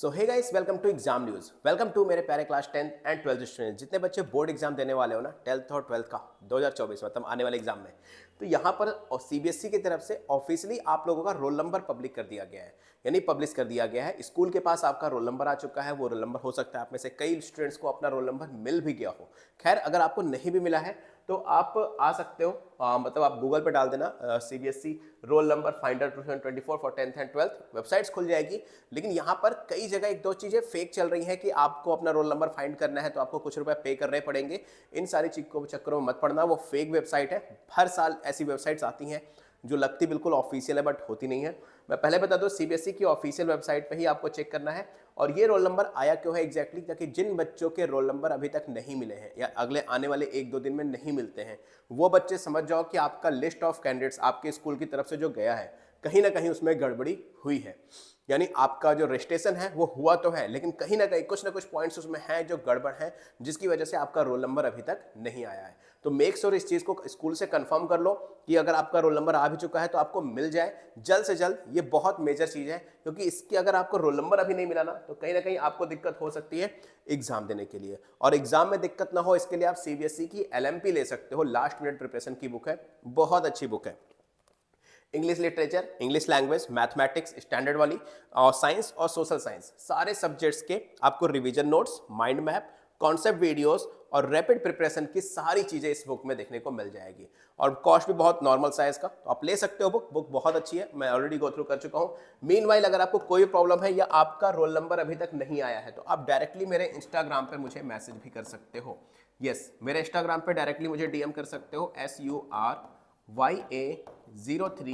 so hey guys welcome to exam news welcome to मेरे प्यारे class tenth and twelfth student जितने बच्चे board exam देने वाले हो ना ट्वेल्थ और ट्वेल्थ का 2024 मतलब आने वाले एग्जाम में तो यहाँ पर सीबीएसई e की तरफ से ऑफिशियली आप लोगों का रोल नंबर पब्लिक कर दिया गया है यानी पब्लिश कर दिया गया है स्कूल के पास आपका रोल नंबर आ चुका है वो रोल नंबर हो सकता है आप में से कई स्टूडेंट्स को अपना रोल नंबर मिल भी गया हो खैर अगर आपको नहीं भी मिला है तो आप आ सकते हो आ, मतलब आप गूगल पे डाल देना C B S E roll number finder two thousand twenty four for tenth and twelfth websites खुल जाएगी लेकिन यहाँ पर कई जगह एक दो चीज़ें फेक चल रही हैं कि आपको अपना रोल नंबर फाइंड करना है तो आपको कुछ रुपए पे करने पड़ेंगे इन सारी चीज़ को चक्करों में मत पड़ना वो फेक वेबसाइट है हर साल ऐसी वेबसाइट्स आती हैं जो लगती बिल्कुल ऑफिशियल है बट होती नहीं है मैं पहले बता दूँ सीबीएसई e की ऑफिशियल वेबसाइट पे ही आपको चेक करना है और ये रोल नंबर आया क्यों है एग्जैक्टली exactly, ताकि जिन बच्चों के रोल नंबर अभी तक नहीं मिले हैं या अगले आने वाले एक दो दिन में नहीं मिलते हैं वो बच्चे समझ जाओ कि आपका लिस्ट ऑफ कैंडिडेट्स आपके स्कूल की तरफ से जो गया है कहीं ना कहीं उसमें गड़बड़ी हुई है यानी आपका जो रजिस्ट्रेशन है वो हुआ तो है लेकिन कहीं ना कहीं कुछ ना कुछ पॉइंट्स उसमें हैं जो गड़बड़ हैं जिसकी वजह से आपका रोल नंबर अभी तक नहीं आया है तो मेक श्योर इस चीज़ को स्कूल से कंफर्म कर लो कि अगर आपका रोल नंबर आ भी चुका है तो आपको मिल जाए जल्द से जल्द ये बहुत मेजर चीज़ है क्योंकि इसकी अगर आपको रोल नंबर अभी नहीं मिला ना तो कहीं ना कहीं आपको दिक्कत हो सकती है एग्ज़ाम देने के लिए और एग्ज़ाम में दिक्कत ना हो इसके लिए आप सी e की एल ले सकते हो लास्ट मिनट प्रिपरेशन की बुक है बहुत अच्छी बुक है English literature English language mathematics standard वाली और साइंस और सोशल साइंस सारे सब्जेक्ट्स के आपको revision notes mind map concept videos और रैपिड प्रिपरेशन की सारी चीज़ें इस बुक में देखने को मिल जाएगी और कॉस्ट भी बहुत नॉर्मल साइज का तो आप ले सकते हो बुक बुक बहुत अच्छी है मैं ऑलरेडी गो थ्रू कर चुका हूँ मीन वाइल अगर आपको कोई प्रॉब्लम है या आपका रोल नंबर अभी तक नहीं आया है तो आप डायरेक्टली मेरे इंस्टाग्राम पर मुझे मैसेज भी कर सकते हो यस yes, मेरे इंस्टाग्राम पर डायरेक्टली मुझे डीएम कर सकते हो S U R Y A zero three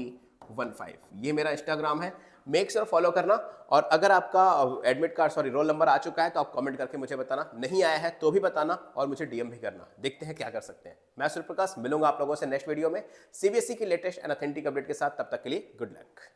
one five ये मेरा इंस्टाग्राम है मेक श्योर फॉलो करना और अगर आपका admit card sorry roll number आ चुका है तो आप कमेंट करके मुझे बताना नहीं आया है तो भी बताना और मुझे डीएम भी करना देखते हैं क्या कर सकते हैं मैं सूर्य प्रकाश मिलूंगा आप लोगों से नेक्स्ट वीडियो में सीबीएसई e की लेटेस्ट एंड अथेंटिक अपडेट के साथ तब तक के लिए गुड लक